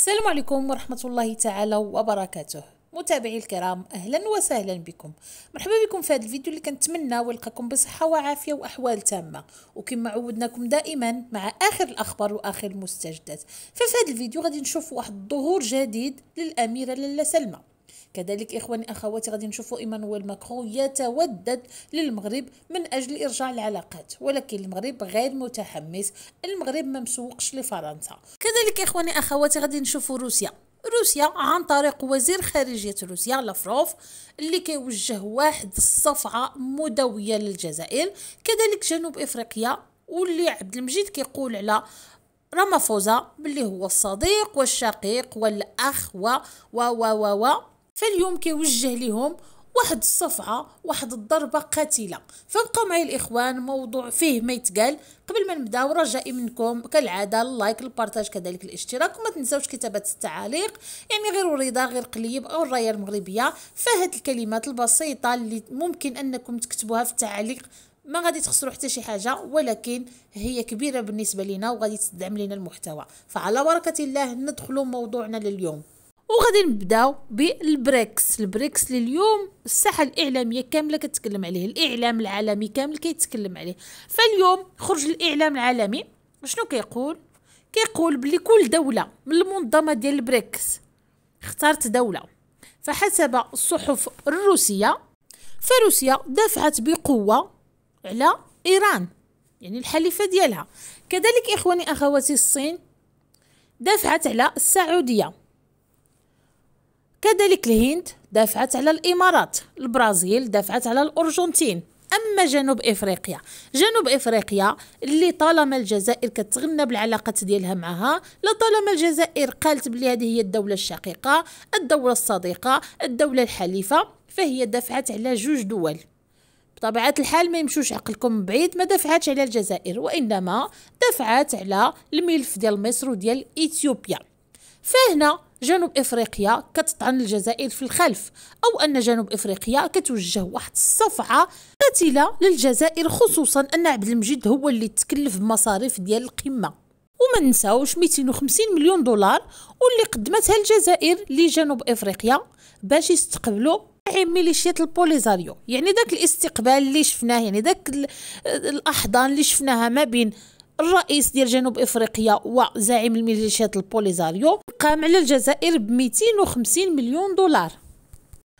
السلام عليكم ورحمة الله تعالى وبركاته متابعي الكرام اهلا وسهلا بكم مرحبا بكم في هذا الفيديو اللي كنتمنى ولقاكم بصحه وعافيه واحوال تامه وكما عودناكم دائما مع اخر الاخبار واخر المستجدات ففي هذا الفيديو غادي نشوف واحد الظهور جديد للاميره للا سلمى كذلك إخواني أخواتي غادي نشوفوا إيمانويل ماكرون يتودد للمغرب من أجل إرجاع العلاقات ولكن المغرب غير متحمس المغرب ما مسوقش لفرنسا كذلك إخواني أخواتي غادي نشوفوا روسيا روسيا عن طريق وزير خارجية روسيا لافروف اللي كيوجه واحد الصفعة مدوية للجزائر كذلك جنوب إفريقيا واللي عبد المجيد كيقول على رامافوزا باللي هو الصديق والشقيق والأخ و و و و, و فاليوم كيوجه لهم واحد الصفعه واحد الضربه قاتله فنبقاو معايا الاخوان موضوع فيه ما يتقال قبل ما نبداو رجائي منكم كالعاده اللايك البارتاج كذلك الاشتراك وما تنساوش كتابه التعاليق يعني غير الرضا غير قليب او الرايه المغربيه فهاد الكلمات البسيطه اللي ممكن انكم تكتبوها في التعليق ما غادي تخسروا حتى شي حاجه ولكن هي كبيره بالنسبه لنا وغادي تدعم لنا المحتوى فعلى بركه الله ندخلوا موضوعنا لليوم وغادي نبداو بالبريكس البريكس لليوم اليوم الساحه الاعلاميه كامله كتكلم عليه الاعلام العالمي كامل كيتكلم عليه فاليوم خرج الاعلام العالمي شنو كيقول كيقول بلي كل دوله من المنظمه ديال البريكس اختارت دوله فحسب الصحف الروسيه فروسيا دافعت بقوه على ايران يعني الحليفه ديالها كذلك اخواني اخواتي الصين دافعت على السعوديه كذلك الهند دافعت على الإمارات البرازيل دافعت على الأرجنتين اما جنوب افريقيا جنوب افريقيا اللي طالما الجزائر كتغنى بالعلاقات ديالها معها لطالما الجزائر قالت بلي هذه هي الدوله الشقيقه الدوله الصديقه الدوله الحليفه فهي دافعت على جوج دول بطبيعه الحال ما يمشوش عقلكم بعيد ما دفعتش على الجزائر وانما دفعت على الملف ديال مصر وديال اثيوبيا فهنا جنوب افريقيا كتطعن الجزائر في الخلف او ان جنوب افريقيا كتوجه واحد الصفعه قاتله للجزائر خصوصا ان عبد المجيد هو اللي تكلف بمصاريف ديال القمه وما نساوش 250 مليون دولار واللي قدمتها الجزائر لجنوب افريقيا باش يستقبلوا ميليشيات البوليزاريو يعني داك الاستقبال اللي شفناه يعني داك الاحضان اللي شفناها ما بين الرئيس ديال جنوب افريقيا وزعيم الميليشيات البوليزاريو قام على الجزائر ب 250 مليون دولار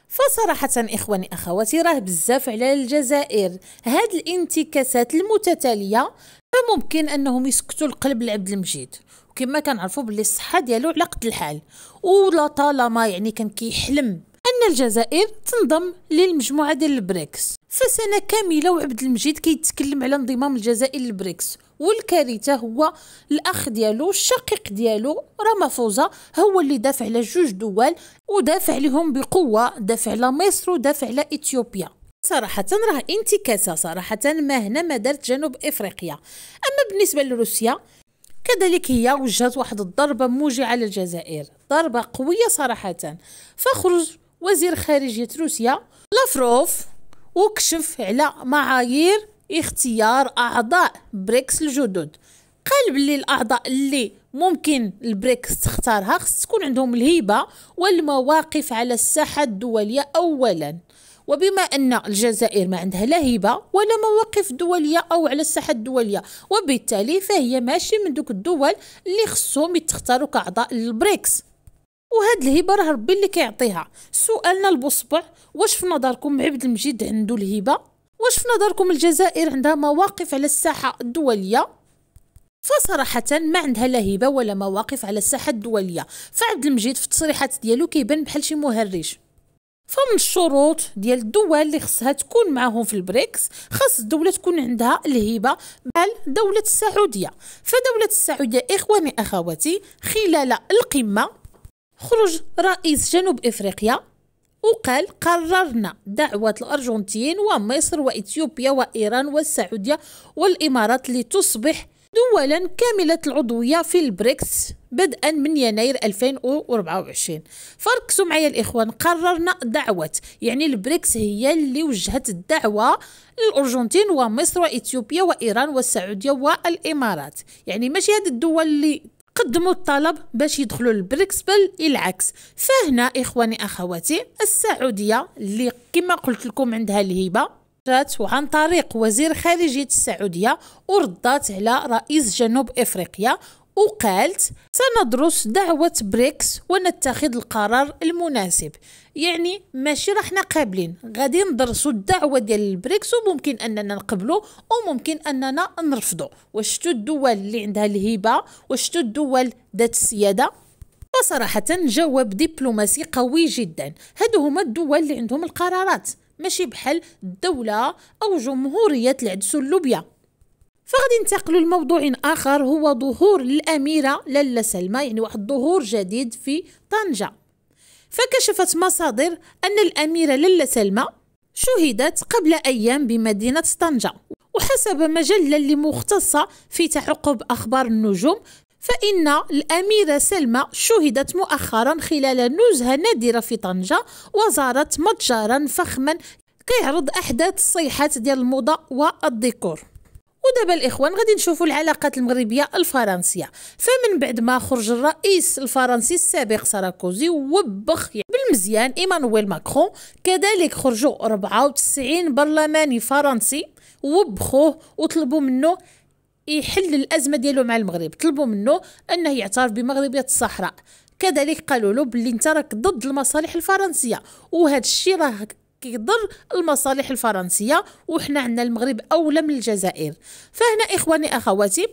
فصراحة إخواني أخواتي راه بزاف على الجزائر هاد الانتكاسات المتتالية فممكن أنهم يسكتوا القلب لعبد المجيد وكما كنعرفوا باللي الصحة ديالو على قد الحال ولطالما يعني كان كيحلم أن الجزائر تنضم للمجموعة ديال البريكس فسنة كاملة وعبد المجيد كيتكلم على انضمام الجزائر للبريكس والكارثة هو الأخ ديالو الشقيق ديالو رامافوزا هو اللي دافع على جوج دول ودافع لهم بقوة دافع على مصر ودافع على إثيوبيا صراحة راه انتكاسة صراحة ما هنا ما دارت جنوب إفريقيا أما بالنسبة لروسيا كذلك هي وجهت واحد الضربة موجعة للجزائر ضربة قوية صراحة فخرج وزير خارجية روسيا لافروف وكشف على معايير اختيار أعضاء بريكس الجدد قال بلي الأعضاء اللي ممكن البريكس تختارها خص تكون عندهم الهيبة والمواقف على الساحة الدولية أولا وبما أن الجزائر ما عندها لا هيبة ولا مواقف دولية أو على الساحة الدولية وبالتالي فهي ماشي من دوك الدول اللي خصهم يتختاروا كأعضاء البريكس وهاد الهبه راه ربي اللي كيعطيها سؤالنا البصبع واش في نظركم عبد المجيد عنده الهبه واش في نظركم الجزائر عندها مواقف على الساحه الدوليه فصراحة ما عندها لا هبة ولا مواقف على الساحة الدولية فعبد المجيد في التصريحات ديالو كيبان بحال شي مهرج فمن الشروط ديال الدول اللي خصها تكون معاهم في البريكس خاص الدولة تكون عندها الهبة بحال دولة السعودية فدولة السعودية إخواني أخواتي خلال القمة خرج رئيس جنوب افريقيا وقال قررنا دعوة الأرجنتين ومصر وإثيوبيا وإيران والسعودية والإمارات لتصبح دولا كاملة العضوية في البريكس بدءا من يناير 2024 فركزوا معايا الإخوان قررنا دعوة يعني البريكس هي اللي وجهت الدعوة للأرجنتين ومصر وإثيوبيا وإيران والسعودية والإمارات يعني ماشي هاد الدول اللي قدموا الطلب باش يدخلوا البريكسبل بل العكس فهنا اخواني اخواتي السعوديه اللي كما قلت لكم عندها الهيبه جات عن طريق وزير خارجية السعودية وردات على رئيس جنوب إفريقيا وقالت سندرس دعوة بريكس ونتخذ القرار المناسب يعني ماشي رحنا قابلين غادي ندرسوا الدعوة ديال البريكس وممكن أننا نقبلو وممكن أننا نرفضو وشتو الدول اللي عندها الهيبة وشتو الدول ذات السيادة وصراحة جواب دبلوماسي قوي جدا هادو هما الدول اللي عندهم القرارات ماشي بحال الدولة أو جمهورية العدس اللوبيا فغادي ننتقلوا لموضوع اخر هو ظهور الاميره لاله سلمى يعني واحد ظهور جديد في طنجه فكشفت مصادر ان الاميره لاله سلمى شهدت قبل ايام بمدينه طنجه وحسب مجله اللي مختصه في تعقب اخبار النجوم فإن الأميرة سلمى شهدت مؤخرا خلال نزهة نادرة في طنجة وزارت متجرا فخما كيعرض أحداث الصيحات ديال الموضة والديكور ودابا الاخوان غادي نشوفوا العلاقات المغربيه الفرنسيه فمن بعد ما خرج الرئيس الفرنسي السابق ساراكوزي وبخ بالمزيان ايمانويل ماكرون كذلك خرجوا 94 برلماني فرنسي وبخوه وطلبوا منه يحل الازمه ديالو مع المغرب طلبوا منه انه يعترف بمغربيه الصحراء كذلك قالوا له باللي انت راك ضد المصالح الفرنسيه وهذا الشيء راه كيضر المصالح الفرنسيه وحنا عندنا المغرب اولى من الجزائر فهنا اخواني اخواتي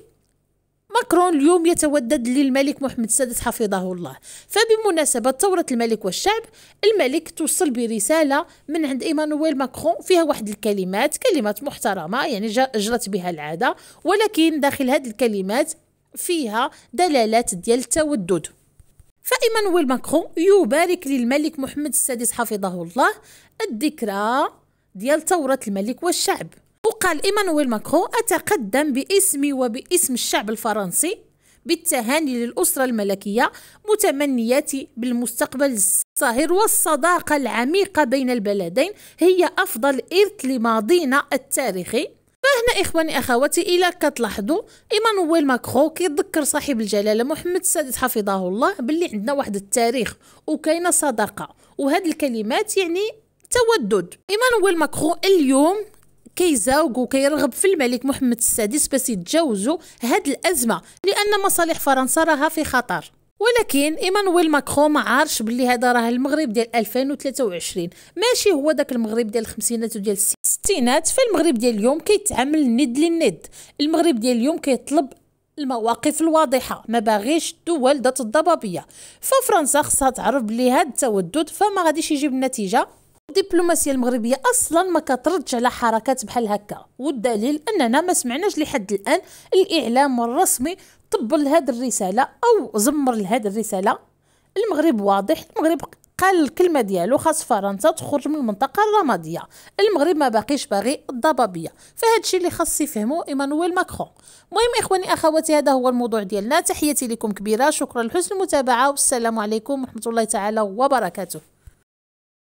ماكرون اليوم يتودد للملك محمد السادس حفظه الله فبمناسبة ثورة الملك والشعب الملك توصل برسالة من عند إيمانويل ماكرون فيها واحد الكلمات كلمات محترمة يعني جرت بها العادة ولكن داخل هذه الكلمات فيها دلالات ديال التودد فإيمانويل ماكرون يبارك للملك محمد السادس حفظه الله الذكرى ديال ثورة الملك والشعب وقال إيمانويل ماكرون أتقدم باسمي وباسم الشعب الفرنسي بالتهاني للأسرة الملكية متمنياتي بالمستقبل الزاهر والصداقة العميقة بين البلدين هي أفضل إرث لماضينا التاريخي هنا اخواني اخواتي الى كتلاحظوا ايمانويل ماكرو كيذكر صاحب الجلاله محمد السادس حفظه الله باللي عندنا واحد التاريخ وكاينه صداقه وهاد الكلمات يعني تودد ايمانويل ماكرو اليوم كيزاوق وكيرغب في الملك محمد السادس باش يتجاوزوا هاد الازمه لان مصالح فرنسا راها في خطر ولكن ايمانويل ماكرون ما عارش باللي هذا راه المغرب ديال 2023 ماشي هو داك المغرب ديال الخمسينات وديال الستينات فالمغرب ديال اليوم كيتعامل ند للند المغرب ديال اليوم كيطلب المواقف الواضحه ما باغيش الدول ذات الضبابيه ففرنسا خصها تعرف بلي هذا التودد فما غاديش يجيب النتيجه الدبلوماسيه المغربيه اصلا ما كتردش على حركات بحال هكا والدليل اننا ما سمعناش لحد الان الاعلام الرسمي طبل لهذه الرساله او زمر لهذه الرساله المغرب واضح المغرب قال الكلمه ديالو خاص فرنسا تخرج من المنطقه الرماديه المغرب ما باقيش باغي الضبابيه فهذا الشيء اللي خاص يفهمه ايمانويل ماكرون المهم اخواني اخواتي هذا هو الموضوع ديالنا تحياتي لكم كبيره شكرا لحسن المتابعه والسلام عليكم ورحمه الله تعالى وبركاته